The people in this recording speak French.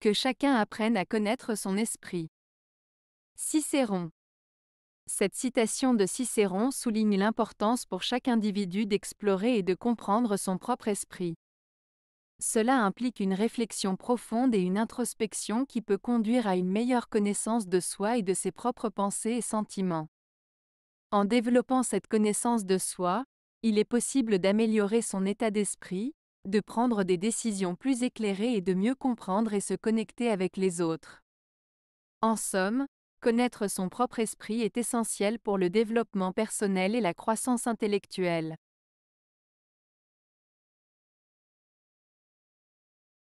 que chacun apprenne à connaître son esprit. Cicéron. Cette citation de Cicéron souligne l'importance pour chaque individu d'explorer et de comprendre son propre esprit. Cela implique une réflexion profonde et une introspection qui peut conduire à une meilleure connaissance de soi et de ses propres pensées et sentiments. En développant cette connaissance de soi, il est possible d'améliorer son état d'esprit, de prendre des décisions plus éclairées et de mieux comprendre et se connecter avec les autres. En somme, connaître son propre esprit est essentiel pour le développement personnel et la croissance intellectuelle.